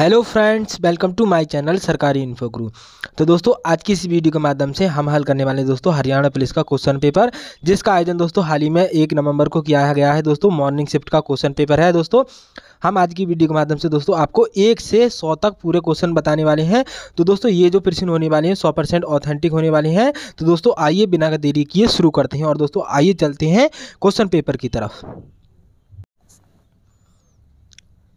hello friends welcome to my channel सरकारी info ग्रु तो दोस्तों आज की इस वीडियो के माध्यम से हम हल करने वाले दोस्तों हरियाणा पुलिस का क्वेश्चन पेपर जिसका आयोजन दोस्तों हाल ही में एक नवंबर को किया गया है दोस्तों मॉर्निंग शिफ्ट का क्वेश्चन पेपर है दोस्तों हम आज की वीडियो के माध्यम से दोस्तों आपको एक से सौ तक पूरे क्वेश्चन बताने वाले हैं तो दोस्तों ये जो प्रश्न होने वाले हैं सौ परसेंट ऑथेंटिक होने वाले हैं तो दोस्तों आइए बिना देरी किए शुरू करते हैं और दोस्तों आइए चलते हैं क्वेश्चन पेपर की तरफ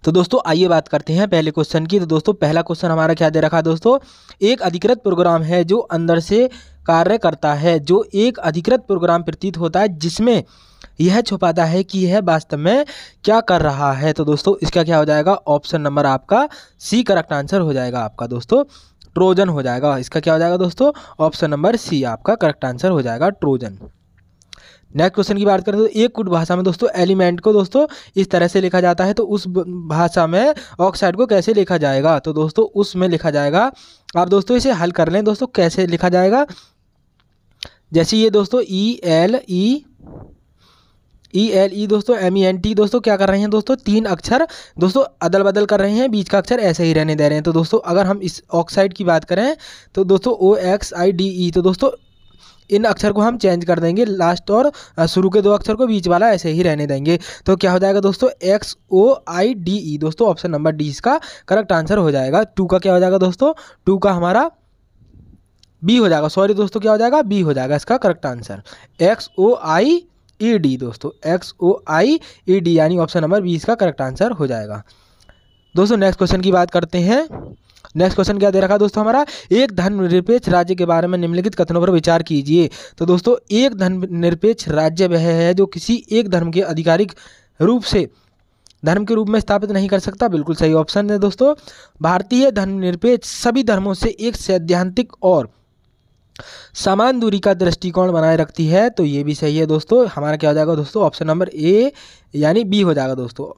तो दोस्तों आइए बात करते हैं पहले क्वेश्चन की तो दोस्तों पहला क्वेश्चन हमारा क्या दे रखा है दोस्तों एक अधिकृत प्रोग्राम है जो अंदर से कार्य करता है जो एक अधिकृत प्रोग्राम प्रतीत होता है जिसमें यह छुपाता है कि यह वास्तव में क्या कर रहा है तो दोस्तों इसका क्या हो जाएगा ऑप्शन नंबर आपका सी करेक्ट आंसर हो जाएगा आपका दोस्तों ट्रोजन हो जाएगा इसका क्या हो जाएगा दोस्तों ऑप्शन नंबर सी आपका करेक्ट आंसर हो जाएगा ट्रोजन नेक्स्ट क्वेश्चन की बात करें तो एक कुट भाषा में दोस्तों एलिमेंट को दोस्तों इस तरह से लिखा जाता है तो उस भाषा में ऑक्साइड को कैसे लिखा जाएगा तो दोस्तों उसमें लिखा जाएगा आप दोस्तों इसे हल कर लें दोस्तों कैसे लिखा जाएगा जैसे ये दोस्तों E L E E L E दोस्तों एम ई एन टी दोस्तों क्या कर रहे हैं दोस्तों तीन अक्षर दोस्तों अदल बदल कर रहे हैं बीच का अक्षर ऐसे ही रहने दे रहे हैं तो दोस्तों अगर हम इस ऑक्साइड की बात करें तो दोस्तों ओ एक्स आई डी ई तो दोस्तों इन अक्षर को हम चेंज कर देंगे लास्ट और शुरू के दो अक्षर को बीच वाला ऐसे ही रहने देंगे तो क्या हो जाएगा दोस्तों एक्स ओ आई डी ई दोस्तों ऑप्शन नंबर डी इसका करेक्ट आंसर हो जाएगा टू का क्या हो जाएगा दोस्तों टू का हमारा बी हो जाएगा सॉरी दोस्तों क्या हो जाएगा बी हो जाएगा इसका correct answer X O I E D दोस्तों X O I E D यानी ऑप्शन नंबर बी इसका करेक्ट आंसर हो जाएगा दोस्तों नेक्स्ट क्वेश्चन की बात करते हैं नेक्स्ट क्वेश्चन क्या दे रखा है दोस्तों हमारा एक धन निरपेक्ष राज्य के बारे में निम्नलिखित कथनों पर विचार कीजिए तो दोस्तों एक धन निरपेक्ष राज्य वह है जो किसी एक धर्म के आधिकारिक रूप से धर्म के रूप में स्थापित नहीं कर सकता बिल्कुल सही ऑप्शन है दोस्तों भारतीय धर्मनिरपेक्ष सभी धर्मों से एक सैद्धांतिक और समान दूरी का दृष्टिकोण बनाए रखती है तो ये भी सही है दोस्तों हमारा क्या हो जाएगा दोस्तों ऑप्शन नंबर ए यानी बी हो जाएगा दोस्तों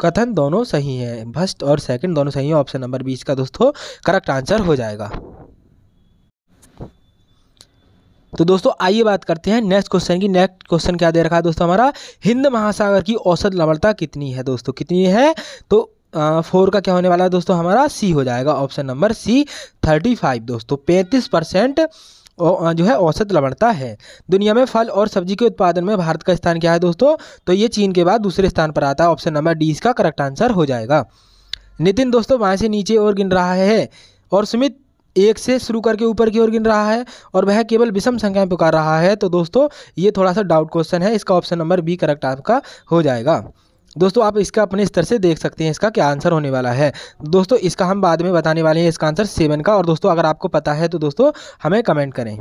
कथन दोनों सही है फर्स्ट और सेकंड दोनों सही है ऑप्शन नंबर बीस का दोस्तों करेक्ट आंसर हो जाएगा तो दोस्तों आइए बात करते हैं नेक्स्ट क्वेश्चन की नेक्स्ट क्वेश्चन क्या दे रखा है दोस्तों हमारा हिंद महासागर की औसत लवणता कितनी है दोस्तों कितनी है तो फोर का क्या होने वाला है दोस्तों हमारा सी हो जाएगा option number C thirty five दोस्तों पैंतीस परसेंट जो है औसत लवणता है दुनिया में फल और सब्जी के उत्पादन में भारत का स्थान क्या है दोस्तों तो ये चीन के बाद दूसरे स्थान पर आता है ऑप्शन नंबर डी इसका करेक्ट आंसर हो जाएगा नितिन दोस्तों वहाँ से नीचे और गिन रहा है और सुमित एक से शुरू करके ऊपर की ओर गिन रहा है और वह केवल विषम संख्या में पुकार रहा है तो दोस्तों ये थोड़ा सा डाउट क्वेश्चन है इसका ऑप्शन नंबर बी करेक्ट आपका हो जाएगा दोस्तों आप इसका अपने स्तर से देख सकते हैं इसका क्या आंसर होने वाला है दोस्तों इसका हम बाद में बताने वाले हैं इसका आंसर सेवन का और दोस्तों अगर आपको पता है तो दोस्तों हमें कमेंट करें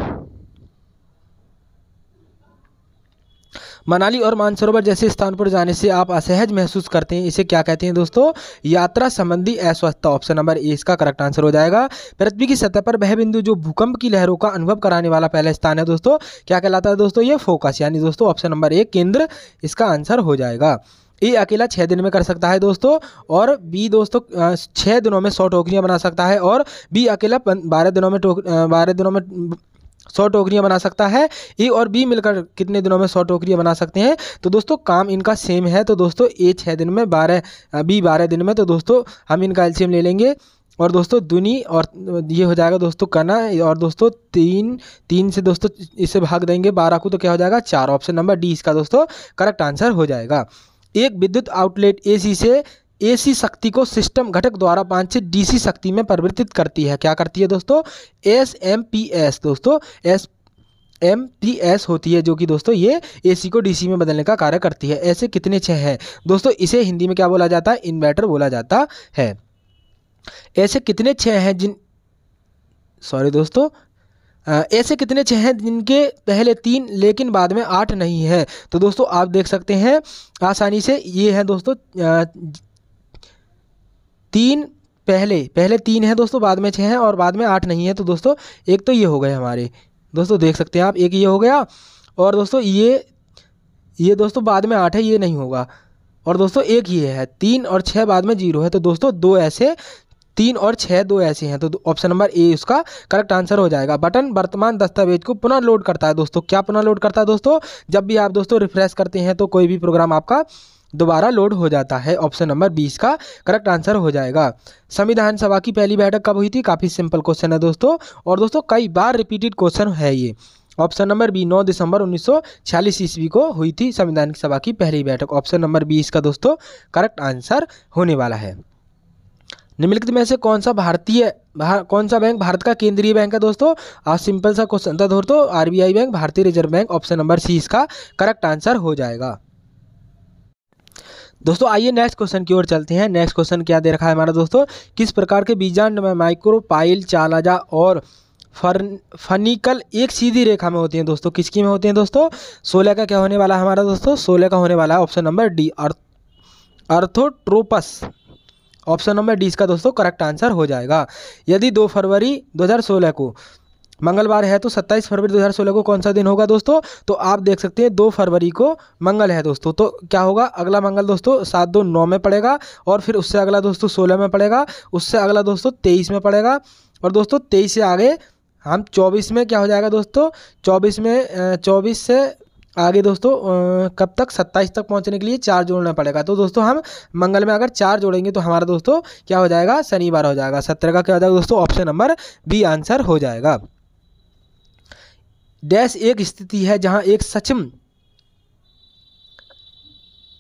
मनाली और मानसरोवर जैसे स्थान पर जाने से आप असहज महसूस करते हैं इसे क्या कहते हैं दोस्तों यात्रा संबंधी अस्वस्थता ऑप्शन नंबर ए इसका करेक्ट आंसर हो जाएगा पृथ्वी की सतह पर वह बिंदु जो भूकंप की लहरों का अनुभव कराने वाला पहला स्थान है दोस्तों क्या कहलाता है दोस्तों ये फोकस यानी दोस्तों ऑप्शन नंबर ए केंद्र इसका आंसर हो जाएगा ए अकेला छः दिन में कर सकता है दोस्तों और बी दोस्तों छः दिनों में सौ टोकरियाँ बना सकता है और बी अकेला बारह दिनों में टोक बारह दिनों में सौ टोकरियाँ बना सकता है ए और बी मिलकर कितने दिनों में सौ टोकरियाँ बना सकते हैं तो दोस्तों काम इनका सेम है तो दोस्तों ए छः दिन में बारह बी बारह दिन में तो दोस्तों हम इनका एल्शियम ले लेंगे और दोस्तों दुनी और ये हो जाएगा दोस्तों कना और दोस्तों तीन तीन से दोस्तों इसे भाग देंगे बारह को तो क्या हो जाएगा चार ऑप्शन नंबर डी इसका दोस्तों करेक्ट आंसर हो जाएगा एक विद्युत आउटलेट एसी से एसी शक्ति को सिस्टम घटक द्वारा पांचित डीसी शक्ति में परिवर्तित करती है क्या करती है दोस्तों एस एम पी एस दोस्तों एस एम पी एस होती है जो कि दोस्तों ये एसी को डीसी में बदलने का कार्य करती है ऐसे कितने छः हैं दोस्तों इसे हिंदी में क्या बोला जाता है इन्वर्टर बोला जाता है ऐसे कितने छः हैं जिन सॉरी दोस्तों ऐसे कितने छः हैं जिनके पहले तीन लेकिन बाद में आठ नहीं है तो दोस्तों आप देख सकते हैं आसानी से ये है दोस्तों तीन पहले पहले तीन है दोस्तों बाद में छः हैं और बाद में आठ नहीं है तो दोस्तों एक तो ये हो गए हमारे दोस्तों देख सकते हैं आप एक ये हो गया और दोस्तों ये ये दोस्तों बाद में आठ है ये नहीं होगा और दोस्तों एक ये है तीन और छः बाद में जीरो है तो दोस्तों दो ऐसे तीन और छः दो ऐसे हैं तो ऑप्शन नंबर ए इसका करेक्ट आंसर हो जाएगा बटन वर्तमान दस्तावेज को पुनः लोड करता है दोस्तों क्या पुनः लोड करता है दोस्तों जब भी आप दोस्तों रिफ्रेश करते हैं तो कोई भी प्रोग्राम आपका दोबारा लोड हो जाता है ऑप्शन नंबर बीस का करेक्ट आंसर हो जाएगा संविधान सभा की पहली बैठक कब हुई थी काफ़ी सिंपल क्वेश्चन है दोस्तों और दोस्तों कई बार रिपीटेड क्वेश्चन है ये ऑप्शन नंबर बी 9 दिसंबर 1946 ईस्वी को हुई थी संविधान सभा की पहली बैठक ऑप्शन नंबर बी इसका दोस्तों करेक्ट आंसर होने वाला है निम्नलिखित में से कौन सा भारतीय भार, कौन सा बैंक भारत का केंद्रीय बैंक है दोस्तों आज सिंपल सा क्वेश्चन था दोस्तों आरबीआई बैंक भारतीय reserve bank option number C इसका करेक्ट आंसर हो जाएगा दोस्तों आइए नेक्स्ट क्वेश्चन की ओर चलते हैं नेक्स्ट क्वेश्चन क्या दे रखा है हमारा दोस्तों किस प्रकार के बीजांड में माइक्रोपाइल चालाजा और फर्न फनिकल एक सीधी रेखा में होती है दोस्तों किसकी में होती है दोस्तों सोलह का क्या होने वाला है हमारा दोस्तों सोलह का होने वाला है option number D orthotropous option number D इसका दोस्तों करेक्ट आंसर हो जाएगा यदि दो फरवरी दो को मंगलवार है तो 27 फरवरी 2016 को कौन सा दिन होगा दोस्तों तो आप देख सकते हैं दो फरवरी को मंगल है दोस्तों तो क्या होगा अगला मंगल दोस्तों सात दो नौ में पड़ेगा और फिर उससे अगला दोस्तों सोलह में पड़ेगा उससे अगला दोस्तों तेईस में पड़ेगा और दोस्तों तेईस से आगे हम चौबीस में क्या हो जाएगा दोस्तों चौबीस में चौबीस से आगे दोस्तों कब तक सत्ताईस तक पहुंचने के लिए चार जोड़ना पड़ेगा तो दोस्तों हम मंगल में अगर चार जोड़ेंगे तो हमारा दोस्तों क्या हो जाएगा शनिवार हो जाएगा सत्रह का क्या हो जाएगा दोस्तों ऑप्शन नंबर बी आंसर हो जाएगा डैश एक स्थिति है जहां एक सक्षम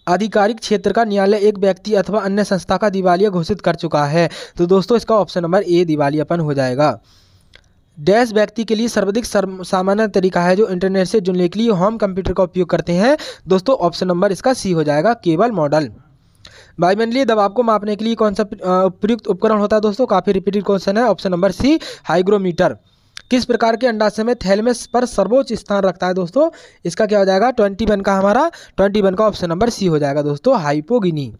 आधिकारिक क्षेत्र का न्यायालय एक व्यक्ति अथवा अन्य संस्था का दिवालिया घोषित कर चुका है तो दोस्तों इसका ऑप्शन नंबर ए दिवालियापन हो जाएगा डैश व्यक्ति के लिए सर्वाधिक सामान्य तरीका है जो इंटरनेट से जुड़ने के लिए होम कंप्यूटर का उपयोग करते हैं दोस्तों ऑप्शन नंबर इसका सी हो जाएगा केबल मॉडल वायुमंडलीय दबाव को मापने के लिए कौन सा उपयुक्त उपकरण होता है दोस्तों काफ़ी रिपीटेड क्वेश्चन है ऑप्शन नंबर सी हाइग्रोमीटर किस प्रकार के अंडाशय में थैलमे पर सर्वोच्च स्थान रखता है दोस्तों इसका क्या हो जाएगा ट्वेंटी वन का हमारा ट्वेंटी वन का ऑप्शन नंबर सी हो जाएगा दोस्तों हाइपोगिनी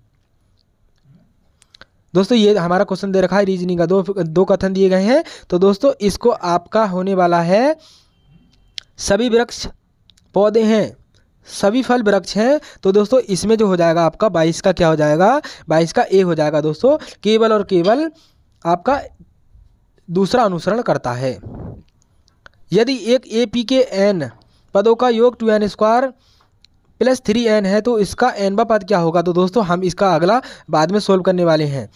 दोस्तों ये हमारा क्वेश्चन दे रखा है रीजनिंग का दो दो कथन दिए गए हैं तो दोस्तों इसको आपका होने वाला है सभी वृक्ष पौधे हैं सभी फल वृक्ष हैं तो दोस्तों इसमें जो हो जाएगा आपका बाईस का क्या हो जाएगा बाईस का ए हो जाएगा दोस्तों केवल और केवल आपका दूसरा अनुसरण करता है यदि एक ए पी के एन पदों का योग two N square plus three N है तो इसका एनवा पद क्या होगा तो दोस्तों हम इसका अगला बाद में सोल्व करने वाले हैं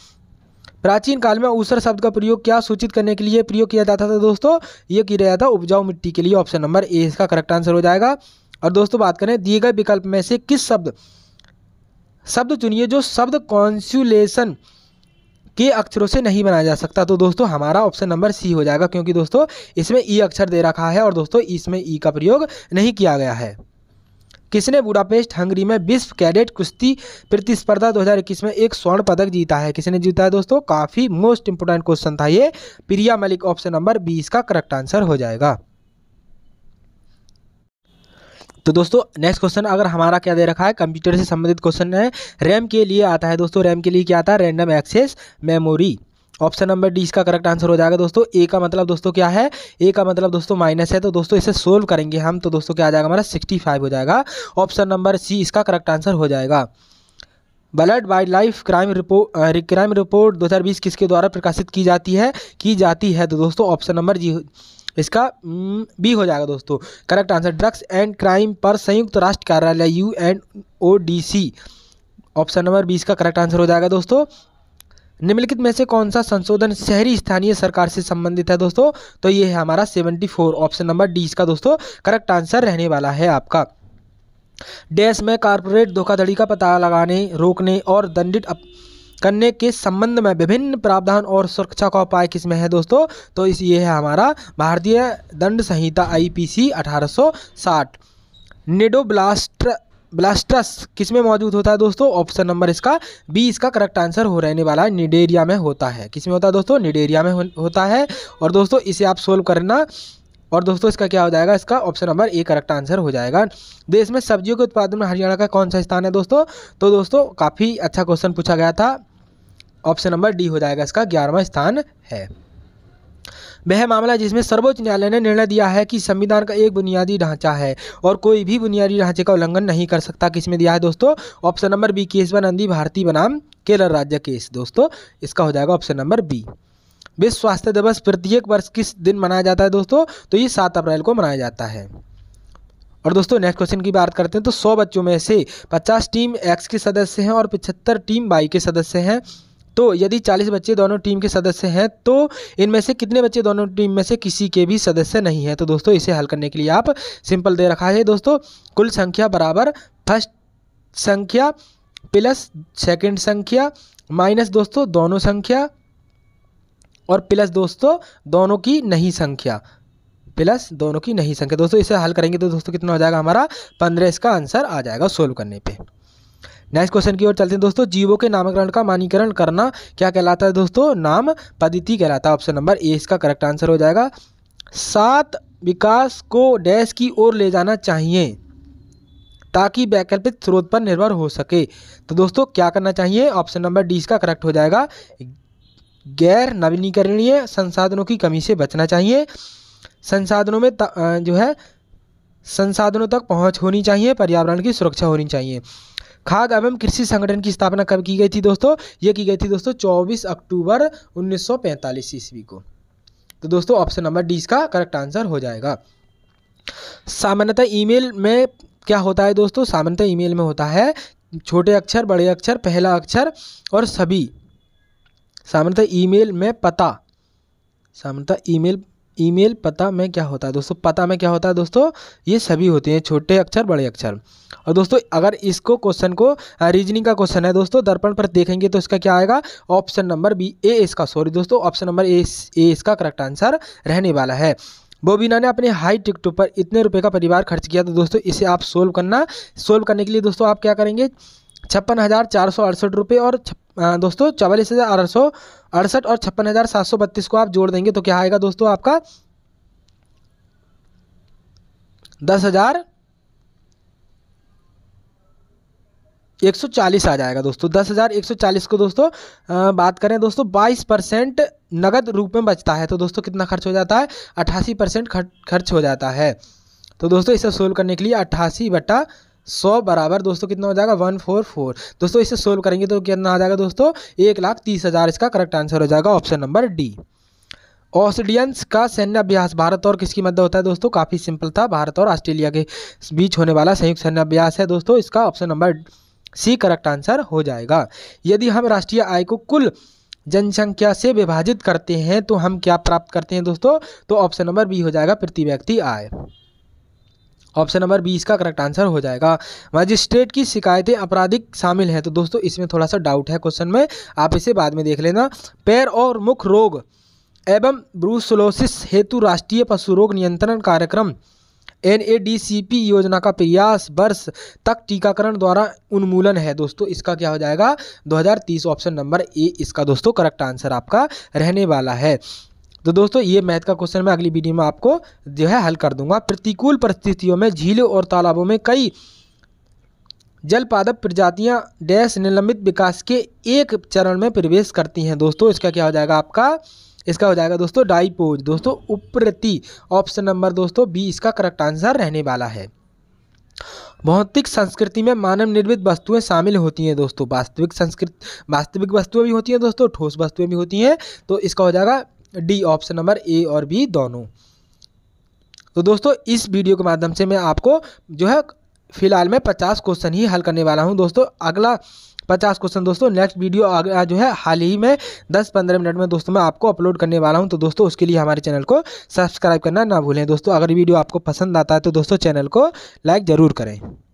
प्राचीन काल में ऊसर शब्द का प्रयोग क्या सूचित करने के लिए प्रयोग किया जाता था दोस्तों ये किया जाता उपजाऊ मिट्टी के लिए ऑप्शन नंबर ए इसका करेक्ट आंसर हो जाएगा और दोस्तों बात करें दिए गए विकल्प में से किस शब्द शब्द चुनिए जो शब्द कॉन्सुलेशन के अक्षरों से नहीं बनाया जा सकता तो दोस्तों हमारा ऑप्शन नंबर सी हो जाएगा क्योंकि दोस्तों इसमें ई e अक्षर दे रखा है और दोस्तों इसमें ई e का प्रयोग नहीं किया गया है किसने बुडापेस्ट हंगरी में विश्व कैडेट कुश्ती प्रतिस्पर्धा 2021 में एक स्वर्ण पदक जीता है किसने जीता है दोस्तों काफ़ी मोस्ट इंपोर्टेंट क्वेश्चन था ये Priya Malik option number B इसका करेक्ट आंसर हो जाएगा तो दोस्तों नेक्स्ट क्वेश्चन अगर हमारा क्या दे रखा है कंप्यूटर से संबंधित क्वेश्चन है रैम के लिए आता है दोस्तों रैम के लिए क्या आता है random access memory option number D इसका करेक्ट आंसर हो जाएगा दोस्तों ए का मतलब दोस्तों क्या है ए का मतलब दोस्तों माइनस है तो दोस्तों इसे सोल्व करेंगे हम तो दोस्तों क्या आ जाएगा हमारा सिक्सटी फाइव हो जाएगा ऑप्शन नंबर सी इसका करेक्ट आंसर हो जाएगा बलड wild life crime report crime report 2020 किसके द्वारा प्रकाशित की जाती है की जाती है तो दोस्तों ऑप्शन नंबर जी इसका बी हो जाएगा दोस्तों correct answer drugs and crime पर संयुक्त राष्ट्र कार्यालय U N O D C option number B इसका करेक्ट आंसर हो जाएगा दोस्तों निम्नलिखित में से कौन सा संशोधन शहरी स्थानीय सरकार से संबंधित है दोस्तों तो ये है हमारा seventy four option number D इसका दोस्तों करेक्ट आंसर रहने वाला है आपका डैश में कारपोरेट धोखाधड़ी का पता लगाने रोकने और दंडित अप... करने के संबंध में विभिन्न प्रावधान और सुरक्षा का उपाय किसमें है दोस्तों तो इस ये है हमारा भारतीय दंड संहिता आईपीसी 1860 नेडोब्लास्ट ब्लास्टस किस में मौजूद होता है दोस्तों ऑप्शन नंबर इसका बी इसका करेक्ट आंसर हो रहने वाला है निडेरिया में होता है किस में होता है दोस्तों निडेरिया में हो, होता है और दोस्तों इसे आप सोल्व करना और दोस्तों इसका क्या हो जाएगा इसका option number A correct answer हो जाएगा देश में सब्जियों के उत्पादन में हरियाणा का कौन सा स्थान है दोस्तों तो दोस्तों काफ़ी अच्छा क्वेश्चन पूछा गया था ऑप्शन नंबर डी हो जाएगा इसका ग्यारहवा स्थान है वह मामला जिसमें सर्वोच्च न्यायालय ने निर्णय दिया है कि संविधान का एक बुनियादी ढांचा है और कोई भी बुनियादी ढांचे का उल्लंघन नहीं कर सकता किसमें दिया है दोस्तों option number B Keshavan Nandi Bharati बनाम केरल राज्य केस दोस्तों इसका हो जाएगा ऑप्शन नंबर बी विश्व स्वास्थ्य दिवस प्रत्येक वर्ष किस दिन मनाया जाता है दोस्तों तो ये सात अप्रैल को मनाया जाता है और दोस्तों नेक्स्ट क्वेश्चन की बात करते हैं तो सौ बच्चों में से पचास टीम एक्स के सदस्य हैं और पिछहत्तर टीम वाई के सदस्य हैं तो यदि 40 बच्चे दोनों टीम के सदस्य हैं तो इनमें से कितने बच्चे दोनों टीम में से किसी के भी सदस्य नहीं है तो दोस्तों इसे हल करने के लिए आप सिंपल दे रखा है दोस्तों कुल संख्या बराबर फर्स्ट संख्या प्लस सेकंड संख्या माइनस दोस्तों दोनों संख्या और प्लस दोस्तों दोनों की नहीं संख्या प्लस दोनों की नहीं संख्या दोस्तों इसे हल करेंगे तो दोस्तों कितना हो जाएगा हमारा पंद्रह इसका आंसर आ जाएगा सोल्व करने पे नेक्स्ट क्वेश्चन की ओर चलते हैं दोस्तों जीवों के नामकरण का मानीकरण करना क्या कहलाता है दोस्तों नाम पद्धति कहलाता है ऑप्शन नंबर ए इसका करेक्ट आंसर हो जाएगा सात विकास को डैश की ओर ले जाना चाहिए ताकि वैकल्पिक स्रोत पर निर्भर हो सके तो दोस्तों क्या करना चाहिए ऑप्शन नंबर डी इसका करेक्ट हो जाएगा गैर नवीनीकरणीय संसाधनों की कमी से बचना चाहिए संसाधनों में जो है संसाधनों तक पहुंच होनी चाहिए पर्यावरण की सुरक्षा होनी चाहिए खाद एवं कृषि संगठन की स्थापना कब की गई थी दोस्तों ये की गई थी दोस्तों चौबीस अक्टूबर उन्नीस सौ ईस्वी को तो दोस्तों ऑप्शन नंबर डी इसका करेक्ट आंसर हो जाएगा सामान्यतः ईमेल में क्या होता है दोस्तों सामान्यतः ईमेल में होता है छोटे अक्षर बड़े अक्षर पहला अक्षर और सभी सामान्यतः ईमेल में पता सामान्यतः ईमेल ईमेल पता में क्या होता है दोस्तों पता में क्या होता है दोस्तों ये सभी होते हैं छोटे अक्षर बड़े अक्षर और दोस्तों अगर इसको क्वेश्चन को रीजनिंग का क्वेश्चन है दोस्तों दर्पण पर देखेंगे तो इसका क्या आएगा ऑप्शन नंबर बी ए इसका सॉरी दोस्तों ऑप्शन नंबर ए ए इसका करेक्ट आंसर रहने वाला है बोबीना ने अपने हाई टिकट पर इतने रुपये का परिवार खर्च किया तो दोस्तों इसे आप सोल्व करना सोल्व करने के लिए दोस्तों आप क्या करेंगे छप्पन हज़ार चार सौ अड़सठ रुपये और दोस्तों चवालीस हज़ार आठ सौ अड़सठ और छप्पन हज़ार सात सौ बत्तीस को आप जोड़ देंगे तो क्या आएगा दोस्तों आपका दस हज़ार एक सौ चालीस आ जाएगा दोस्तों दस हज़ार एक सौ चालीस को दोस्तों आ, बात करें दोस्तों बाईस परसेंट नगद रूप में बचता है तो दोस्तों कितना खर्च हो जाता है अट्ठासी परसेंट खर्च हो जाता है तो दोस्तों इसे सोल्व करने के लिए अट्ठासी बटा सौ बराबर दोस्तों कितना हो जाएगा वन फोर फोर दोस्तों इसे सोल्व करेंगे तो कितना आ जाएगा दोस्तों एक लाख तीस हज़ार इसका करेक्ट आंसर हो जाएगा ऑप्शन नंबर डी ऑस्ट्रेलियंस का सैन्य अभ्यास भारत और किसकी मध्य होता है दोस्तों काफ़ी सिंपल था भारत और ऑस्ट्रेलिया के बीच होने वाला संयुक्त सैन्य अभ्यास है दोस्तों इसका option number C correct answer हो जाएगा यदि हम राष्ट्रीय आय को कुल जनसंख्या से विभाजित करते हैं तो हम क्या प्राप्त करते हैं दोस्तों तो ऑप्शन नंबर बी हो जाएगा प्रति व्यक्ति आय ऑप्शन नंबर बी इसका करेक्ट आंसर हो जाएगा मजिस्ट्रेट की शिकायतें आपराधिक शामिल हैं तो दोस्तों इसमें थोड़ा सा डाउट है क्वेश्चन में आप इसे बाद में देख लेना पैर और मुख रोग एवं ब्रूसलोसिस हेतु राष्ट्रीय पशु रोग नियंत्रण कार्यक्रम N A D C P योजना का प्रयास वर्ष तक टीकाकरण द्वारा उन्मूलन है दोस्तों इसका क्या हो जाएगा 2030 ऑप्शन नंबर ए इसका दोस्तों करेक्ट आंसर आपका रहने वाला है तो दोस्तों ये मैथ का क्वेश्चन मैं अगली वीडियो में आपको जो है हल कर दूंगा प्रतिकूल परिस्थितियों में झीलों और तालाबों में कई जलपादप प्रजातियां डैश निलंबित विकास के एक चरण में प्रवेश करती हैं दोस्तों इसका क्या हो जाएगा आपका इसका हो जाएगा दोस्तों डाइपोज दोस्तों उप्रति ऑप्शन नंबर दोस्तों बी इसका करेक्ट आंसर रहने वाला है भौतिक संस्कृति में मानव निर्मित वस्तुएं शामिल होती हैं दोस्तों वास्तविक संस्कृति वास्तविक वस्तुएं भी होती हैं दोस्तों ठोस वस्तुएं भी होती हैं तो इसका हो जाएगा डी ऑप्शन नंबर ए और बी दोनों तो दोस्तों इस वीडियो के माध्यम से मैं आपको जो है फिलहाल मैं पचास क्वेश्चन ही हल करने वाला हूँ दोस्तों अगला पचास क्वेश्चन दोस्तों नेक्स्ट वीडियो अगला जो है हाल ही में दस पंद्रह मिनट में दोस्तों मैं आपको अपलोड करने वाला हूं तो दोस्तों उसके लिए हमारे चैनल को सब्सक्राइब करना ना भूलें दोस्तों अगर वीडियो आपको पसंद आता है तो दोस्तों चैनल को लाइक ज़रूर करें